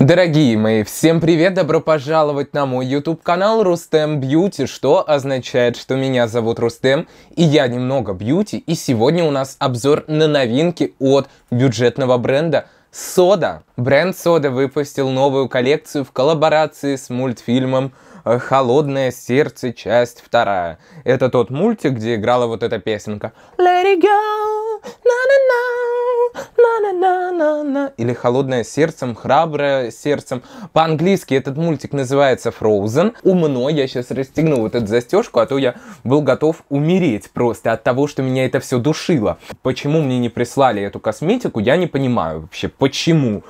Дорогие мои, всем привет, добро пожаловать на мой YouTube канал Рустем Бьюти, что означает, что меня зовут Рустем, и я немного бьюти, и сегодня у нас обзор на новинки от бюджетного бренда Сода. Бренд Сода выпустил новую коллекцию в коллаборации с мультфильмом э, «Холодное сердце. Часть вторая». Это тот мультик, где играла вот эта песенка «Let it go, na-na-na» на-на-на-на-на. Или холодное сердцем, храброе сердцем. По-английски этот мультик называется Frozen. Умно, я сейчас расстегну вот эту застежку, а то я был готов умереть просто от того, что меня это все душило. Почему мне не прислали эту косметику, я не понимаю вообще, почему.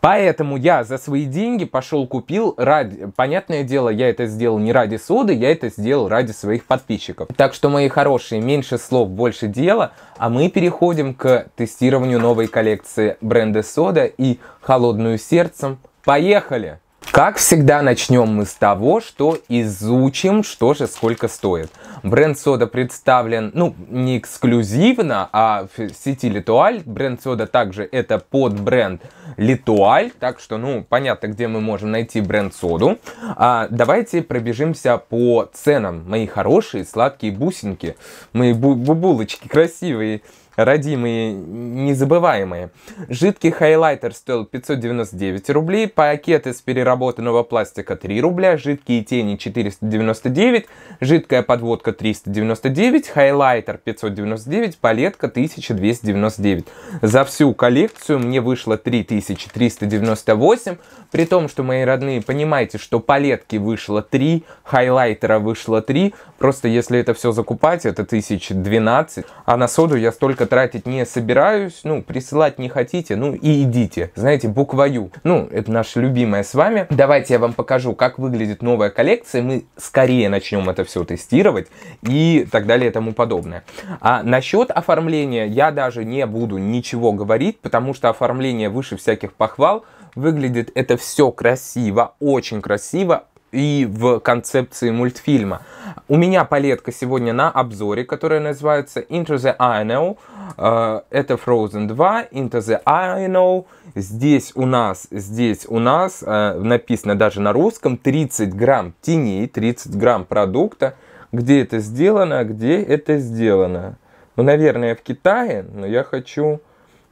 Поэтому я за свои деньги пошел купил, ради... понятное дело, я это сделал не ради соды, я это сделал ради своих подписчиков. Так что, мои хорошие, меньше слов, больше дела, а мы переходим к тестированию новой коллекции бренда Сода и холодную сердцем. Поехали! Как всегда, начнем мы с того, что изучим, что же сколько стоит. Бренд Сода представлен, ну, не эксклюзивно, а в сети Литуаль. Бренд Сода также это под бренд Литуаль, так что, ну, понятно, где мы можем найти бренд Соду. А, давайте пробежимся по ценам. Мои хорошие сладкие бусинки, мои бу бу булочки красивые родимые, незабываемые. Жидкий хайлайтер стоил 599 рублей, пакет из переработанного пластика 3 рубля, жидкие тени 499, жидкая подводка 399, хайлайтер 599, палетка 1299. За всю коллекцию мне вышло 3398, при том, что, мои родные, понимаете, что палетки вышло 3, хайлайтера вышло 3, просто если это все закупать, это 1012, а на соду я столько тратить не собираюсь, ну, присылать не хотите, ну и идите, знаете, буквою. Ну, это наша любимая с вами. Давайте я вам покажу, как выглядит новая коллекция, мы скорее начнем это все тестировать и так далее и тому подобное. А насчет оформления я даже не буду ничего говорить, потому что оформление выше всяких похвал, Выглядит это все красиво, очень красиво, и в концепции мультфильма. У меня палетка сегодня на обзоре, которая называется Into the I Know. Э, это Frozen 2, Into the I Know. Здесь у нас, здесь у нас, э, написано даже на русском, 30 грамм теней, 30 грамм продукта. Где это сделано, где это сделано? Ну, наверное, в Китае, но я хочу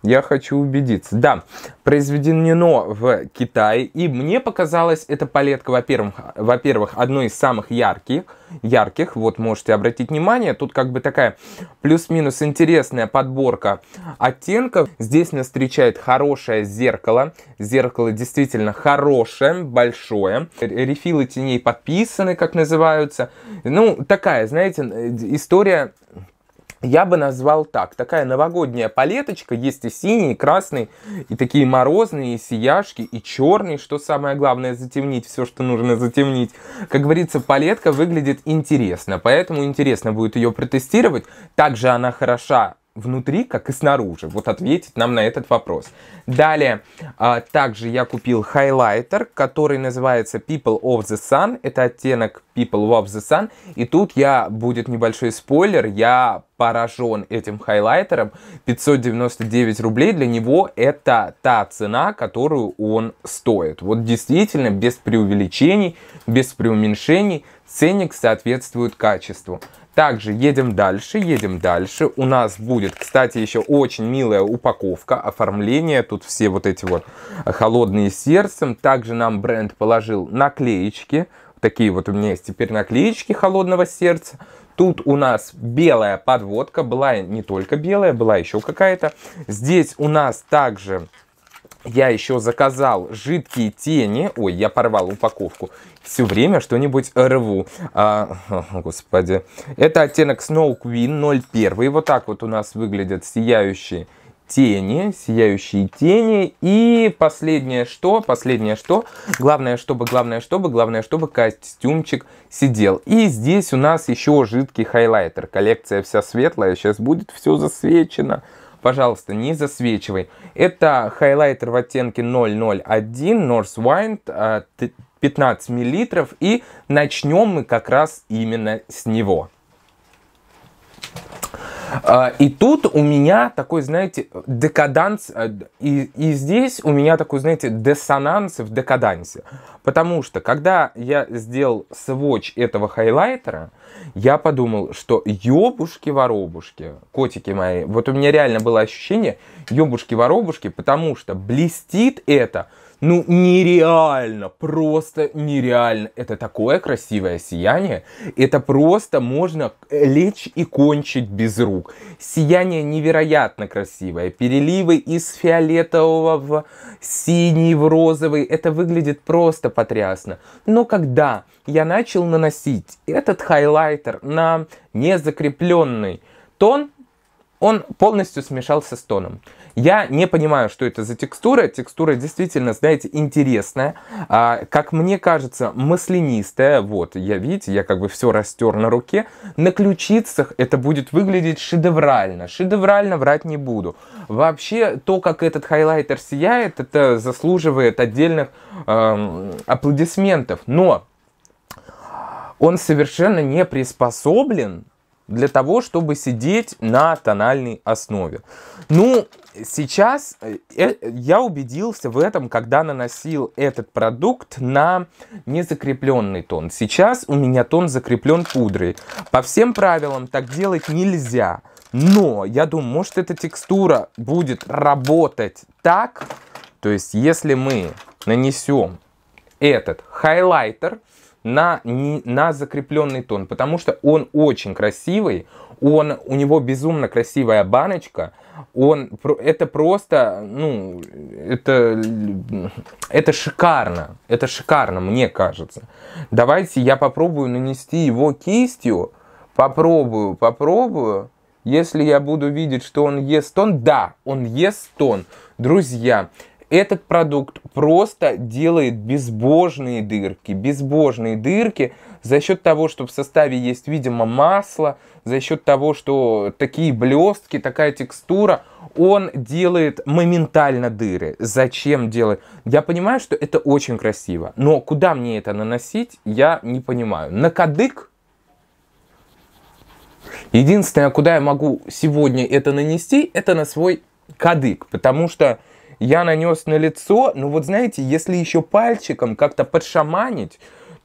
я хочу убедиться. Да, произведено в Китае, и мне показалось, эта палетка, во-первых, во-первых, одной из самых ярких, ярких, вот можете обратить внимание, тут как бы такая плюс-минус интересная подборка оттенков. Здесь нас встречает хорошее зеркало, зеркало действительно хорошее, большое, рефилы теней подписаны, как называются. Ну, такая, знаете, история я бы назвал так. Такая новогодняя палеточка, есть и синий, и красный, и такие морозные, и сияшки, и черный, что самое главное, затемнить все, что нужно затемнить. Как говорится, палетка выглядит интересно, поэтому интересно будет ее протестировать. Также она хороша внутри, как и снаружи. Вот ответить нам на этот вопрос. Далее, а, также я купил хайлайтер, который называется People of the Sun. Это оттенок People of the Sun. И тут я, будет небольшой спойлер, я поражен этим хайлайтером. 599 рублей для него это та цена, которую он стоит. Вот действительно, без преувеличений, без преуменьшений, ценник соответствует качеству. Также едем дальше, едем дальше. У нас будет, кстати, еще очень милая упаковка, оформление. Тут все вот эти вот холодные сердцем. Также нам бренд положил наклеечки. Такие вот у меня есть теперь наклеечки холодного сердца. Тут у нас белая подводка. Была не только белая, была еще какая-то. Здесь у нас также я еще заказал жидкие тени. Ой, я порвал упаковку. Все время что-нибудь рву. А, господи. Это оттенок Snow Queen 01. Вот так вот у нас выглядят сияющие тени, сияющие тени. И последнее что, последнее что, главное чтобы, главное чтобы, главное чтобы костюмчик сидел. И здесь у нас еще жидкий хайлайтер. Коллекция вся светлая, сейчас будет все засвечено пожалуйста, не засвечивай. Это хайлайтер в оттенке 001 North Wind 15 а, мл. И начнем мы как раз именно с него. А, и тут у меня такой, знаете, декаданс, э, и, и здесь у меня такой, знаете, диссонанс в декадансе. Потому что, когда я сделал сводч этого хайлайтера, я подумал, что ёбушки-воробушки, котики мои, вот у меня реально было ощущение ёбушки-воробушки, потому что блестит это – ну нереально, просто нереально. Это такое красивое сияние, это просто можно лечь и кончить без рук. Сияние невероятно красивое, переливы из фиолетового в синий, в розовый, это выглядит просто потрясно. Но когда я начал наносить этот хайлайтер на незакрепленный тон, он полностью смешался с тоном. Я не понимаю, что это за текстура. Текстура действительно, знаете, интересная. А, как мне кажется, маслянистая. Вот, я, видите, я как бы все растер на руке. На ключицах это будет выглядеть шедеврально. Шедеврально врать не буду. Вообще, то, как этот хайлайтер сияет, это заслуживает отдельных эм, аплодисментов. Но он совершенно не приспособлен для того, чтобы сидеть на тональной основе. Ну, сейчас э, э, я убедился в этом, когда наносил этот продукт на незакрепленный тон. Сейчас у меня тон закреплен пудрой. По всем правилам так делать нельзя. Но я думаю, может эта текстура будет работать так. То есть, если мы нанесем этот хайлайтер, на, на закрепленный тон, потому что он очень красивый, он, у него безумно красивая баночка, он, это просто, ну, это, это шикарно, это шикарно, мне кажется. Давайте я попробую нанести его кистью, попробую, попробую, если я буду видеть, что он ест тон, да, он ест тон. Друзья, этот продукт просто делает безбожные дырки, безбожные дырки за счет того, что в составе есть, видимо, масло, за счет того, что такие блестки, такая текстура, он делает моментально дыры. Зачем делать? Я понимаю, что это очень красиво, но куда мне это наносить, я не понимаю. На кадык? Единственное, куда я могу сегодня это нанести, это на свой кадык, потому что я нанес на лицо, но ну вот знаете, если еще пальчиком как-то подшаманить,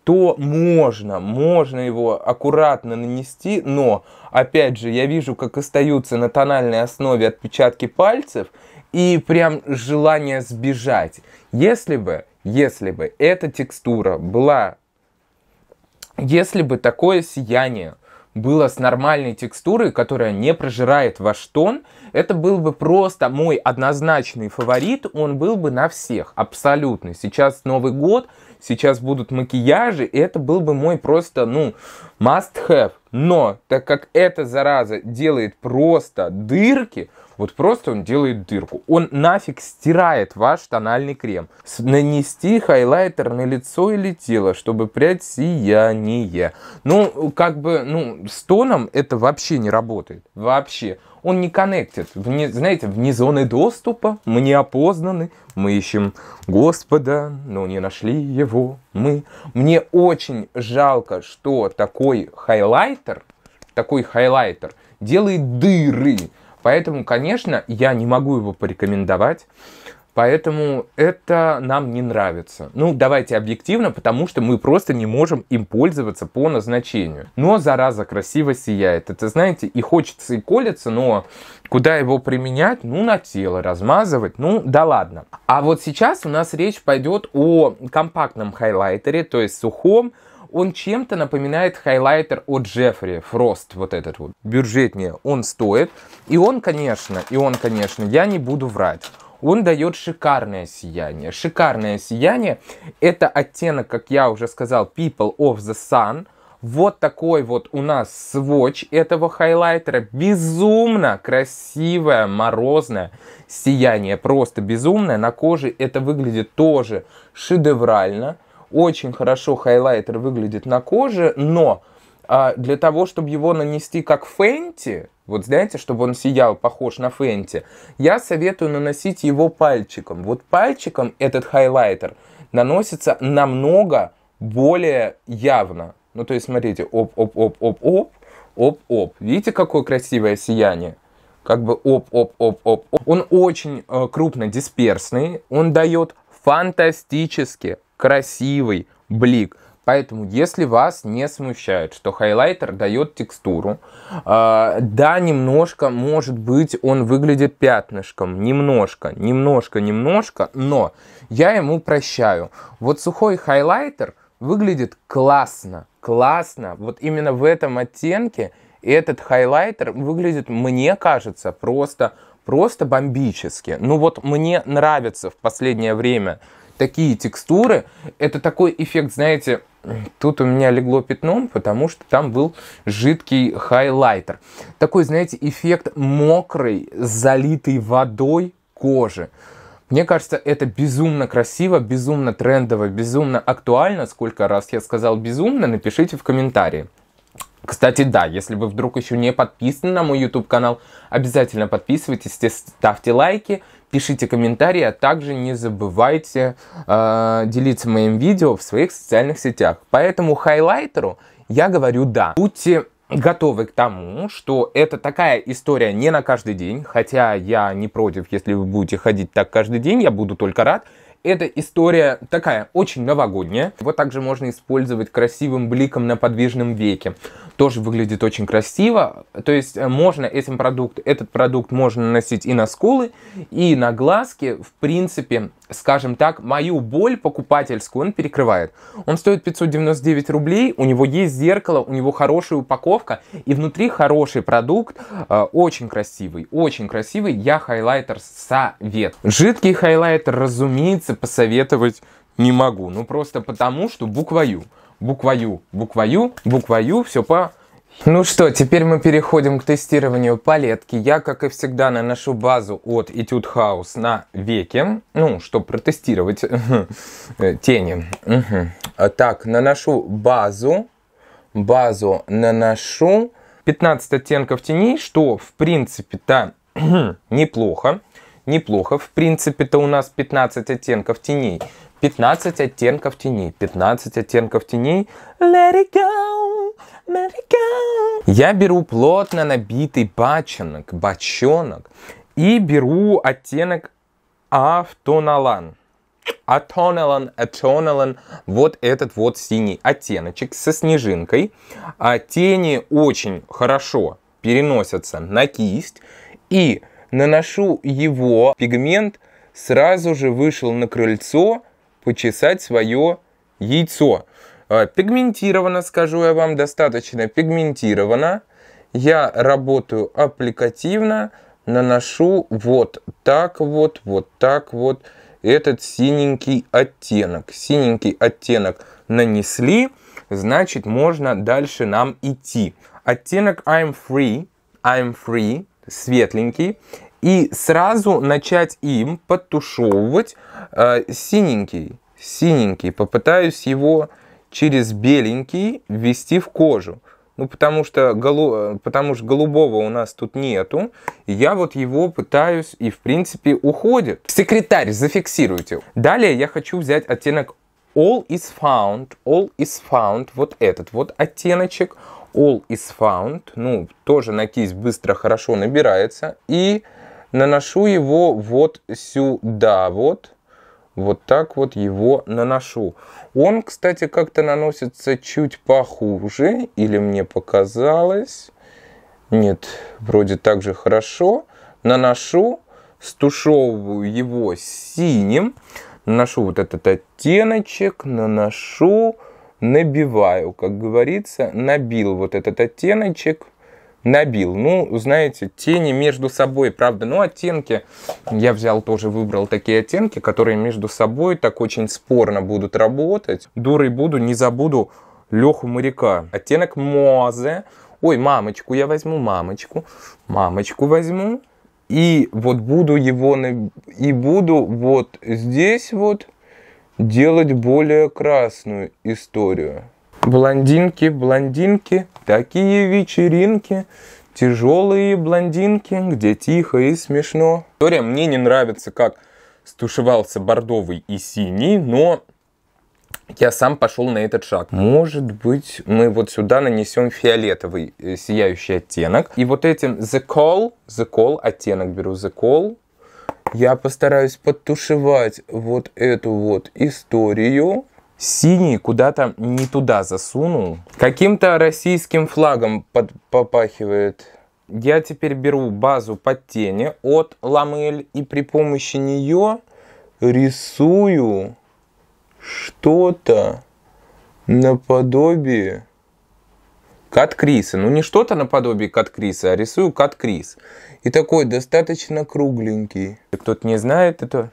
то можно, можно его аккуратно нанести, но, опять же, я вижу, как остаются на тональной основе отпечатки пальцев, и прям желание сбежать. Если бы, если бы эта текстура была, если бы такое сияние было с нормальной текстурой, которая не прожирает ваш тон, это был бы просто мой однозначный фаворит, он был бы на всех, абсолютно. Сейчас Новый год, сейчас будут макияжи, и это был бы мой просто, ну, must have. Но, так как эта зараза делает просто дырки, вот просто он делает дырку. Он нафиг стирает ваш тональный крем. Нанести хайлайтер на лицо или тело, чтобы прядь сияние. Ну, как бы, ну, с тоном это вообще не работает. Вообще. Он не коннектит. Вне, знаете, вне зоны доступа мы не опознаны. Мы ищем Господа, но не нашли его мы. Мне очень жалко, что такой хайлайтер, такой хайлайтер делает дыры Поэтому, конечно, я не могу его порекомендовать. Поэтому это нам не нравится. Ну, давайте объективно, потому что мы просто не можем им пользоваться по назначению. Но зараза красиво сияет. Это, знаете, и хочется, и колется, но куда его применять? Ну, на тело размазывать. Ну, да ладно. А вот сейчас у нас речь пойдет о компактном хайлайтере, то есть сухом, он чем-то напоминает хайлайтер от Джеффри, Фрост, вот этот вот. Бюджетнее он стоит. И он, конечно, и он, конечно, я не буду врать он дает шикарное сияние. Шикарное сияние – это оттенок, как я уже сказал, People of the Sun. Вот такой вот у нас сводч этого хайлайтера. Безумно красивое морозное сияние. Просто безумное. На коже это выглядит тоже шедеврально. Очень хорошо хайлайтер выглядит на коже, но а, для того, чтобы его нанести как фенти, вот знаете, чтобы он сиял, похож на фенти, я советую наносить его пальчиком. Вот пальчиком этот хайлайтер наносится намного более явно. Ну, то есть, смотрите, оп-оп-оп-оп-оп, оп-оп. Видите, какое красивое сияние? Как бы оп-оп-оп-оп. Он очень э, крупно дисперсный, он дает фантастически красивый блик. Поэтому, если вас не смущает, что хайлайтер дает текстуру, э, да, немножко, может быть, он выглядит пятнышком, немножко, немножко, немножко, но я ему прощаю. Вот сухой хайлайтер выглядит классно, классно. Вот именно в этом оттенке этот хайлайтер выглядит, мне кажется, просто просто бомбически. Ну вот мне нравится в последнее время такие текстуры. Это такой эффект, знаете, тут у меня легло пятном, потому что там был жидкий хайлайтер. Такой, знаете, эффект мокрой, залитой водой кожи. Мне кажется, это безумно красиво, безумно трендово, безумно актуально. Сколько раз я сказал безумно, напишите в комментарии. Кстати, да, если вы вдруг еще не подписаны на мой YouTube канал, обязательно подписывайтесь, ставьте лайки, пишите комментарии, а также не забывайте э, делиться моим видео в своих социальных сетях. Поэтому хайлайтеру я говорю да. Будьте готовы к тому, что это такая история не на каждый день, хотя я не против, если вы будете ходить так каждый день, я буду только рад. Эта история такая, очень новогодняя. Его также можно использовать красивым бликом на подвижном веке. Тоже выглядит очень красиво. То есть э, можно этим продукт, этот продукт можно наносить и на скулы, и на глазки. В принципе, скажем так, мою боль покупательскую он перекрывает. Он стоит 599 рублей, у него есть зеркало, у него хорошая упаковка, и внутри хороший продукт, э, очень красивый, очень красивый. Я хайлайтер совет. Жидкий хайлайтер, разумеется, месяца посоветовать не могу. Ну, просто потому, что буква Ю. Буква Ю, все по... Ну что, теперь мы переходим к тестированию палетки. Я, как и всегда, наношу базу от Etude House на веке, ну, чтобы протестировать э, тени. Угу. Так, наношу базу, базу наношу 15 оттенков теней, что, в принципе-то, неплохо неплохо. В принципе-то у нас 15 оттенков теней. 15 оттенков теней. 15 оттенков теней. Let it go, let it go. Я беру плотно набитый баченок, бочонок. И беру оттенок автоналан. Атоналан, атоналан, вот этот вот синий оттеночек со снежинкой. А тени очень хорошо переносятся на кисть. И наношу его пигмент, сразу же вышел на крыльцо почесать свое яйцо. А, пигментировано, скажу я вам, достаточно пигментировано. Я работаю аппликативно, наношу вот так вот, вот так вот этот синенький оттенок. Синенький оттенок нанесли, значит можно дальше нам идти. Оттенок I'm free, I'm free светленький. И сразу начать им подтушевывать э, синенький. Синенький. Попытаюсь его через беленький ввести в кожу. Ну, потому что, голу... Э, потому что голубого у нас тут нету. я вот его пытаюсь, и в принципе уходит. Секретарь, зафиксируйте. Далее я хочу взять оттенок All is found. All is found. Вот этот вот оттеночек. All is found. Ну, тоже на кисть быстро, хорошо набирается. И наношу его вот сюда, вот. Вот так вот его наношу. Он, кстати, как-то наносится чуть похуже. Или мне показалось. Нет, вроде так же хорошо. Наношу, стушевываю его синим. Наношу вот этот оттеночек, наношу набиваю, как говорится, набил вот этот оттеночек, набил. Ну, знаете, тени между собой, правда, ну, оттенки, я взял тоже, выбрал такие оттенки, которые между собой так очень спорно будут работать. Дурой буду, не забуду Леху Моряка. Оттенок Мозе. Ой, мамочку я возьму, мамочку. Мамочку возьму. И вот буду его, и буду вот здесь вот делать более красную историю. Блондинки, блондинки, такие вечеринки, тяжелые блондинки, где тихо и смешно. История мне не нравится, как стушевался бордовый и синий, но я сам пошел на этот шаг. Может быть, мы вот сюда нанесем фиолетовый э, сияющий оттенок. И вот этим The Call, The Call, оттенок беру The Call, я постараюсь подтушевать вот эту вот историю. Синий куда-то не туда засунул. Каким-то российским флагом под, попахивает. Я теперь беру базу под тени от Ламель и при помощи нее рисую что-то наподобие Кат Криса. Ну, не что-то наподобие Кат Криса, а рисую Кат Крис. И такой достаточно кругленький. Кто-то не знает, это...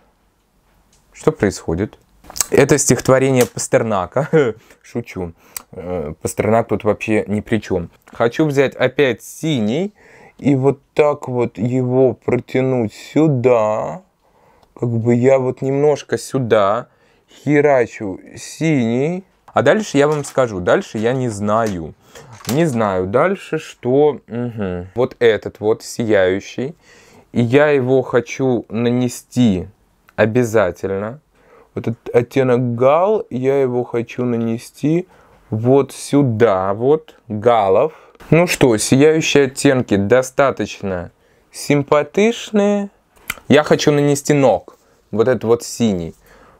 Что происходит? Это стихотворение Пастернака. Шучу. Э, Пастернак тут вообще ни при чем. Хочу взять опять синий и вот так вот его протянуть сюда. Как бы я вот немножко сюда херачу синий. А дальше я вам скажу. Дальше я не знаю. Не знаю дальше, что... Угу. Вот этот вот сияющий. И я его хочу нанести обязательно. Вот этот оттенок гал, я его хочу нанести вот сюда, вот галов. Ну что, сияющие оттенки достаточно симпатичные. Я хочу нанести ног. Вот этот вот синий.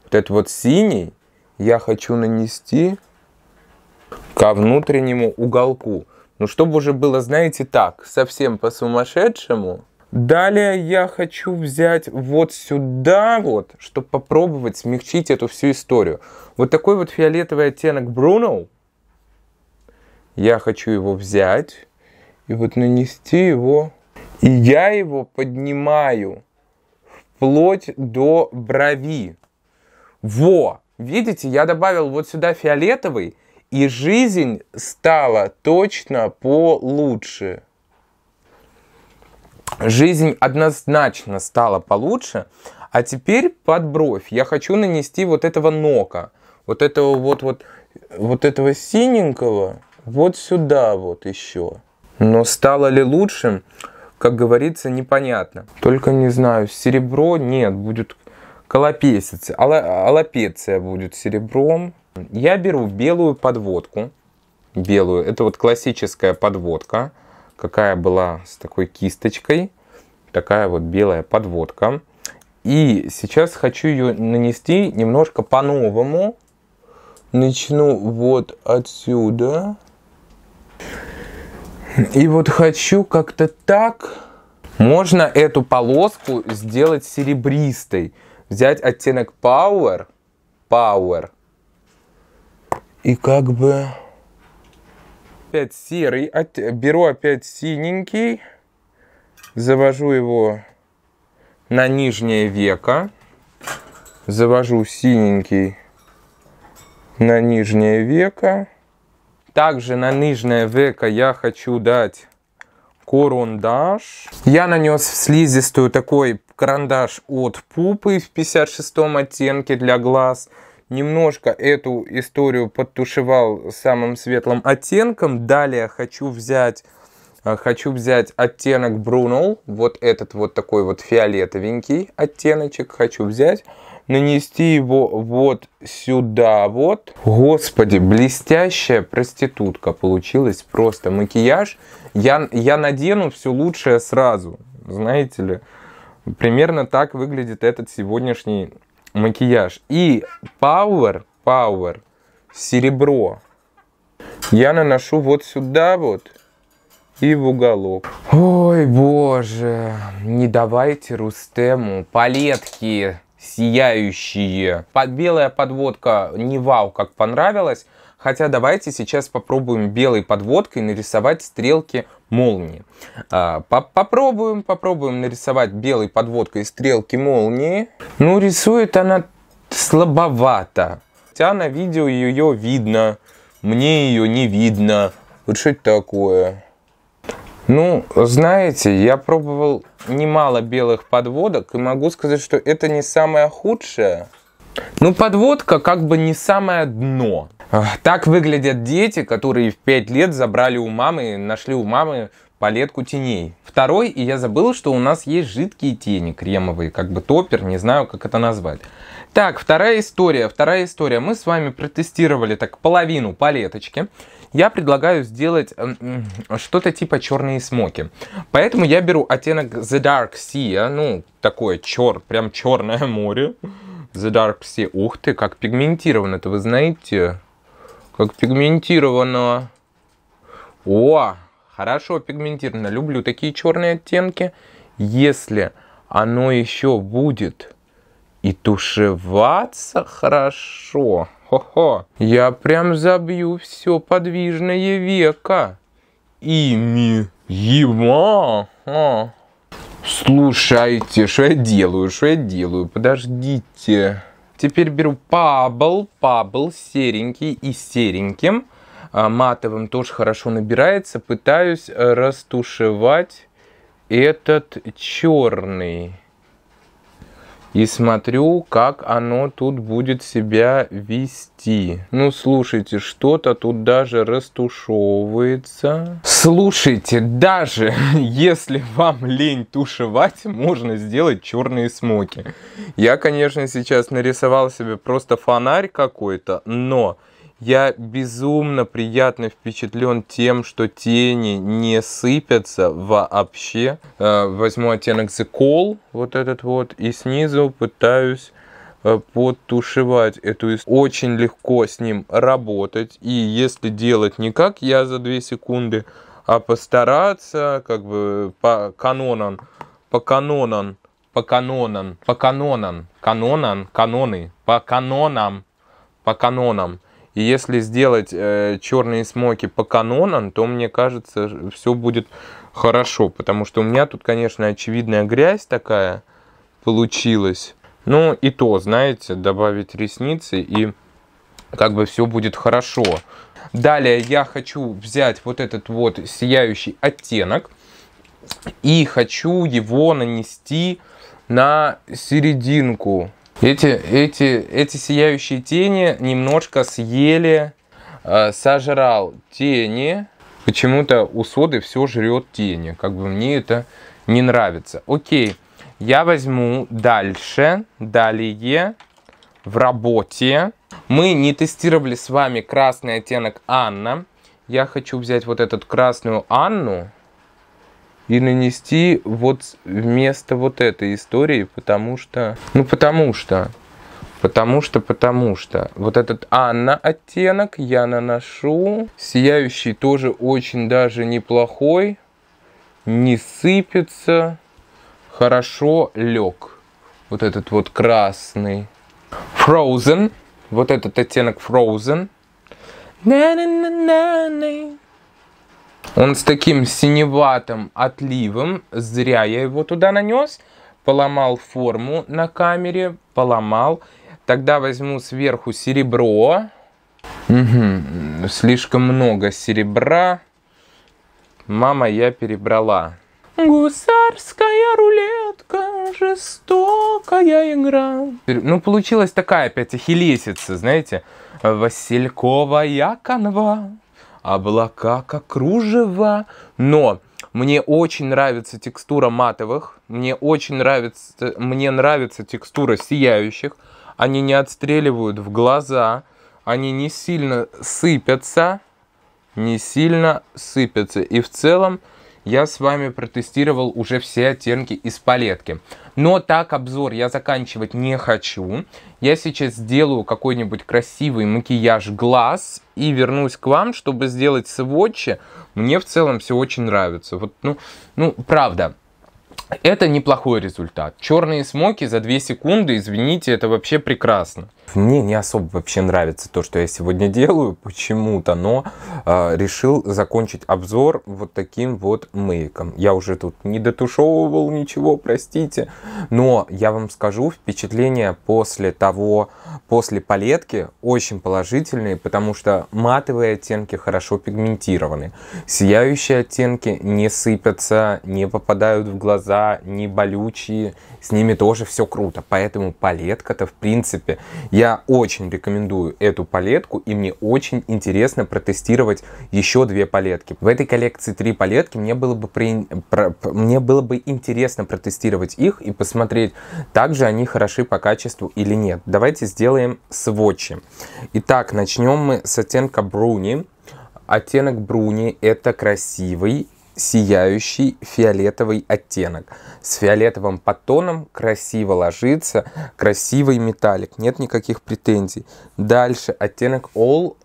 Вот этот вот синий я хочу нанести ко внутреннему уголку. Ну, чтобы уже было, знаете, так, совсем по-сумасшедшему. Далее я хочу взять вот сюда вот, чтобы попробовать смягчить эту всю историю. Вот такой вот фиолетовый оттенок Бруно. Я хочу его взять и вот нанести его. И я его поднимаю вплоть до брови. Во! Видите, я добавил вот сюда фиолетовый, и жизнь стала точно получше. Жизнь однозначно стала получше, а теперь под бровь я хочу нанести вот этого нока, вот этого вот вот вот этого синенького, вот сюда вот еще. Но стало ли лучше, как говорится, непонятно. Только не знаю, серебро нет, будет колопесец, Алопеция будет серебром. Я беру белую подводку. Белую. Это вот классическая подводка. Какая была с такой кисточкой. Такая вот белая подводка. И сейчас хочу ее нанести немножко по-новому. Начну вот отсюда. И вот хочу как-то так. Можно эту полоску сделать серебристой. Взять оттенок Power. Power и как бы... Опять серый, от... беру опять синенький, завожу его на нижнее веко, завожу синенький на нижнее веко. Также на нижнее веко я хочу дать карандаш. Я нанес в слизистую такой карандаш от пупы в 56 оттенке для глаз немножко эту историю подтушевал самым светлым оттенком. Далее хочу взять э, Хочу взять оттенок Brunel, вот этот вот такой вот фиолетовенький оттеночек хочу взять, нанести его вот сюда вот. Господи, блестящая проститутка получилась просто. Макияж я, я надену все лучшее сразу, знаете ли. Примерно так выглядит этот сегодняшний макияж. И Power, Power, серебро. Я наношу вот сюда вот и в уголок. Ой, боже, не давайте Рустему палетки сияющие. Под, белая подводка не вау, как понравилось. Хотя давайте сейчас попробуем белой подводкой нарисовать стрелки молнии. А, по попробуем, попробуем нарисовать белой подводкой стрелки молнии. Ну, рисует она слабовато. Хотя на видео ее видно, мне ее не видно. Вот что это такое? Ну, знаете, я пробовал немало белых подводок и могу сказать, что это не самое худшее. Ну, подводка как бы не самое дно. Так выглядят дети, которые в 5 лет забрали у мамы, нашли у мамы палетку теней. Второй, и я забыл, что у нас есть жидкие тени кремовые, как бы топер, не знаю, как это назвать. Так, вторая история, вторая история. Мы с вами протестировали так половину палеточки. Я предлагаю сделать эм, что-то типа черные смоки. Поэтому я беру оттенок The Dark Sea, а, ну, такое чер, прям черное море. The Dark Sea, ух ты, как пигментировано это, вы знаете? Как пигментированного. О, хорошо пигментировано. Люблю такие черные оттенки. Если оно еще будет и тушеваться хорошо. Хо-хо. Я прям забью все подвижное века. Ими. Ема. Слушайте, что я делаю, что я делаю? Подождите. Теперь беру Pabble, Pabble, серенький и сереньким. А, матовым тоже хорошо набирается. Пытаюсь растушевать этот черный и смотрю, как оно тут будет себя вести. Ну, слушайте, что-то тут даже растушевывается. Слушайте, даже если вам лень тушевать, можно сделать черные смоки. Я, конечно, сейчас нарисовал себе просто фонарь какой-то, но... Я безумно приятно впечатлен тем, что тени не сыпятся вообще. Э, возьму оттенок The Call, вот этот вот, и снизу пытаюсь э, подтушевать эту Очень легко с ним работать. И если делать не как я за 2 секунды, а постараться, как бы по канонам, по канонам, по канонам, по канонам, канонам, каноны, по канонам, по канонам и если сделать э, черные смоки по канонам, то мне кажется, все будет хорошо. Потому что у меня тут, конечно, очевидная грязь такая получилась. Ну и то, знаете, добавить ресницы и как бы все будет хорошо. Далее я хочу взять вот этот вот сияющий оттенок и хочу его нанести на серединку эти, эти, эти сияющие тени немножко съели, э, сожрал тени. Почему-то у соды все жрет тени. Как бы мне это не нравится. Окей, я возьму дальше, далее, в работе. Мы не тестировали с вами красный оттенок Анна. Я хочу взять вот этот красную Анну и нанести вот вместо вот этой истории, потому что... Ну, потому что... Потому что, потому что. Вот этот Анна оттенок я наношу. Сияющий тоже очень даже неплохой. Не сыпется. Хорошо лег. Вот этот вот красный. Frozen. Вот этот оттенок Frozen. Он с таким синеватым отливом, зря я его туда нанес, поломал форму на камере, поломал. Тогда возьму сверху серебро. Угу. Слишком много серебра. Мама, я перебрала. Гусарская рулетка, жестокая игра. Ну, получилась такая опять ахиллесица, знаете. Васильковая канва облака как кружево, но мне очень нравится текстура матовых, мне очень нравится, мне нравится текстура сияющих, они не отстреливают в глаза, они не сильно сыпятся, не сильно сыпятся. И в целом я с вами протестировал уже все оттенки из палетки. Но так обзор я заканчивать не хочу. Я сейчас сделаю какой-нибудь красивый макияж глаз и вернусь к вам, чтобы сделать сводчи. Мне в целом все очень нравится. Вот, ну, ну, правда. Это неплохой результат. Черные смоки за 2 секунды, извините, это вообще прекрасно. Мне не особо вообще нравится то, что я сегодня делаю почему-то, но э, решил закончить обзор вот таким вот мейком. Я уже тут не дотушевывал ничего, простите, но я вам скажу, впечатления после того, после палетки очень положительные, потому что матовые оттенки хорошо пигментированы, сияющие оттенки не сыпятся, не попадают в глаза, глаза не болючие, с ними тоже все круто. Поэтому палетка-то, в принципе, я очень рекомендую эту палетку, и мне очень интересно протестировать еще две палетки. В этой коллекции три палетки, мне было бы, при... про... мне было бы интересно протестировать их и посмотреть, также они хороши по качеству или нет. Давайте сделаем сводчи. Итак, начнем мы с оттенка Бруни. Оттенок Бруни это красивый, сияющий фиолетовый оттенок. С фиолетовым подтоном красиво ложится, красивый металлик, нет никаких претензий. Дальше оттенок All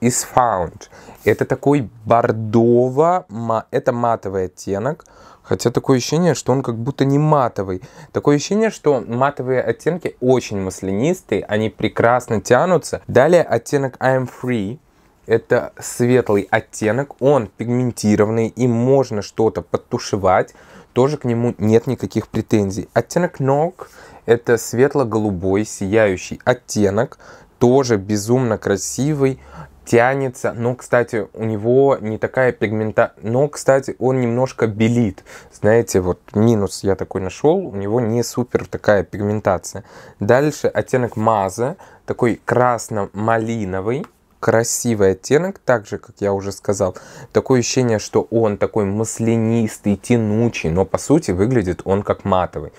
is Found. Это такой бордово, это матовый оттенок, хотя такое ощущение, что он как будто не матовый. Такое ощущение, что матовые оттенки очень маслянистые, они прекрасно тянутся. Далее оттенок I'm Free это светлый оттенок, он пигментированный и можно что-то подтушевать. Тоже к нему нет никаких претензий. Оттенок ног это светло-голубой сияющий оттенок, тоже безумно красивый, тянется, но, кстати, у него не такая пигмента, но, кстати, он немножко белит, знаете, вот минус я такой нашел, у него не супер такая пигментация. Дальше оттенок маза, такой красно-малиновый, красивый оттенок, так же, как я уже сказал. Такое ощущение, что он такой маслянистый, тянучий, но по сути выглядит он как матовый.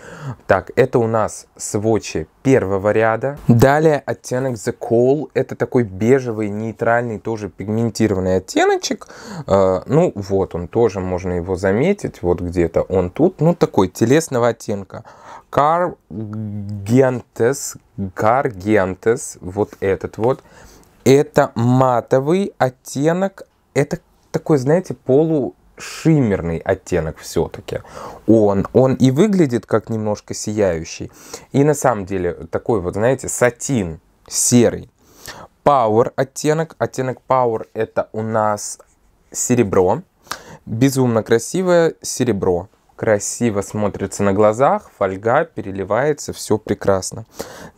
Так, это у нас сводчи первого ряда. Далее оттенок The Call, Это такой бежевый, нейтральный, тоже пигментированный оттеночек. Э, ну, вот он тоже, можно его заметить. Вот где-то он тут. Ну, такой телесного оттенка. Cargentes. Cargentes. Вот этот вот. Это матовый оттенок, это такой, знаете, полу шиммерный оттенок все-таки. Он, он и выглядит как немножко сияющий, и на самом деле такой вот, знаете, сатин серый. Power оттенок, оттенок Power это у нас серебро, безумно красивое серебро красиво смотрится на глазах, фольга переливается, все прекрасно.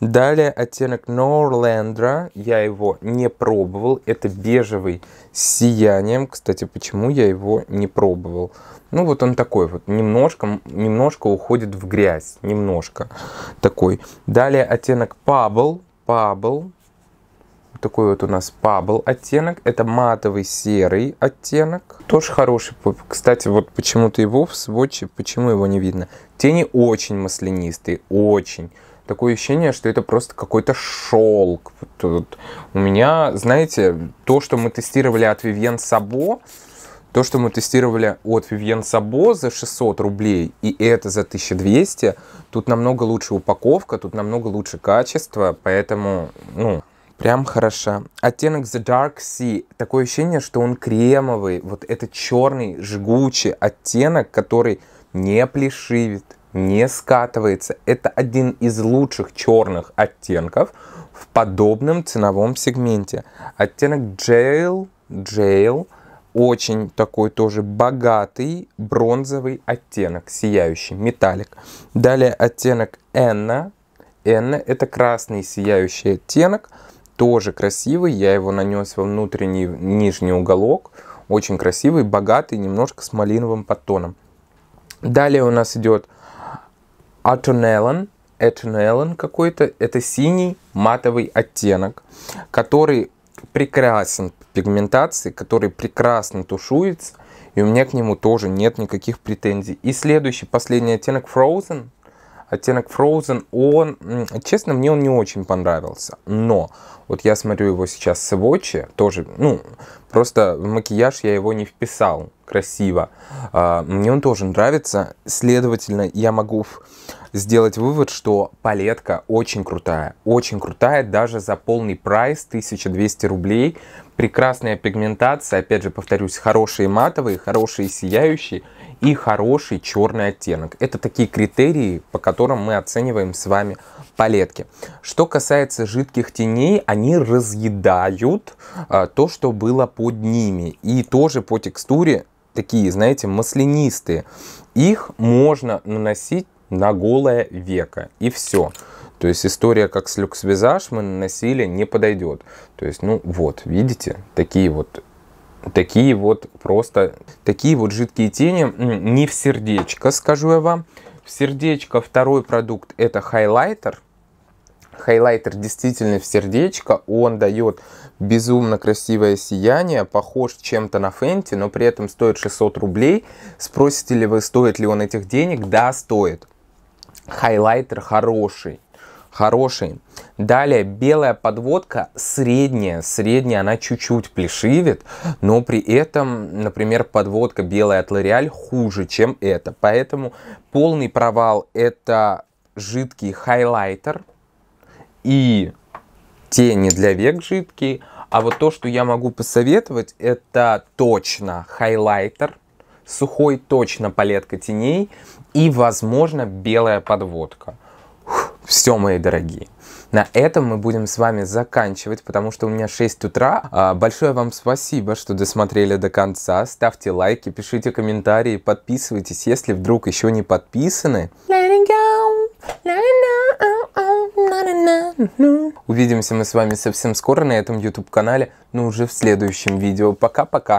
Далее оттенок Norlandra, я его не пробовал, это бежевый с сиянием, кстати, почему я его не пробовал? Ну вот он такой вот, немножко, немножко уходит в грязь, немножко такой. Далее оттенок Pebble, Pebble, такой вот у нас пабл оттенок. Это матовый серый оттенок. Тоже хороший. Кстати, вот почему-то его в сводче, почему его не видно. Тени очень маслянистые, очень. Такое ощущение, что это просто какой-то шелк. Тут у меня, знаете, то, что мы тестировали от Vivienne Sabo, то, что мы тестировали от Vivienne Sabo за 600 рублей, и это за 1200, тут намного лучше упаковка, тут намного лучше качество, поэтому, ну, Прям хороша. Оттенок The Dark Sea. Такое ощущение, что он кремовый. Вот это черный, жгучий оттенок, который не плешивит, не скатывается. Это один из лучших черных оттенков в подобном ценовом сегменте. Оттенок Jail, Jail очень такой тоже богатый бронзовый оттенок, сияющий, металлик. Далее оттенок Энна. Энна это красный сияющий оттенок – тоже красивый. Я его нанес во внутренний нижний уголок. Очень красивый, богатый, немножко с малиновым подтоном. Далее у нас идет Атонеллан. Этнеллен какой-то. Это синий матовый оттенок, который прекрасен по пигментации, который прекрасно тушуется. И у меня к нему тоже нет никаких претензий. И следующий, последний оттенок Frozen – Оттенок Frozen, он, честно, мне он не очень понравился. Но вот я смотрю его сейчас с Watch, тоже, ну, просто в макияж я его не вписал красиво. А, мне он тоже нравится. Следовательно, я могу сделать вывод, что палетка очень крутая. Очень крутая даже за полный прайс 1200 рублей. Прекрасная пигментация, опять же повторюсь, хорошие матовые, хорошие сияющие и хороший черный оттенок. Это такие критерии, по которым мы оцениваем с вами палетки. Что касается жидких теней, они разъедают а, то, что было под ними. И тоже по текстуре такие, знаете, маслянистые. Их можно наносить на голое веко. И все. То есть история как с люкс-визаж мы наносили не подойдет. То есть, ну вот, видите, такие вот такие вот просто, такие вот жидкие тени, не в сердечко, скажу я вам. В сердечко второй продукт это хайлайтер. Хайлайтер действительно в сердечко, он дает безумно красивое сияние, похож чем-то на Фенти, но при этом стоит 600 рублей. Спросите ли вы, стоит ли он этих денег? Да, стоит. Хайлайтер хороший, хороший. Далее белая подводка средняя, средняя, она чуть-чуть плешивит, но при этом, например, подводка белая от L'Oreal хуже, чем это. Поэтому полный провал это жидкий хайлайтер и тени для век жидкие. А вот то, что я могу посоветовать, это точно хайлайтер, сухой точно палетка теней и, возможно, белая подводка. Все, мои дорогие. На этом мы будем с вами заканчивать, потому что у меня 6 утра. А, большое вам спасибо, что досмотрели до конца. Ставьте лайки, пишите комментарии, подписывайтесь, если вдруг еще не подписаны. Увидимся мы с вами совсем скоро на этом YouTube-канале, но уже в следующем видео. Пока-пока!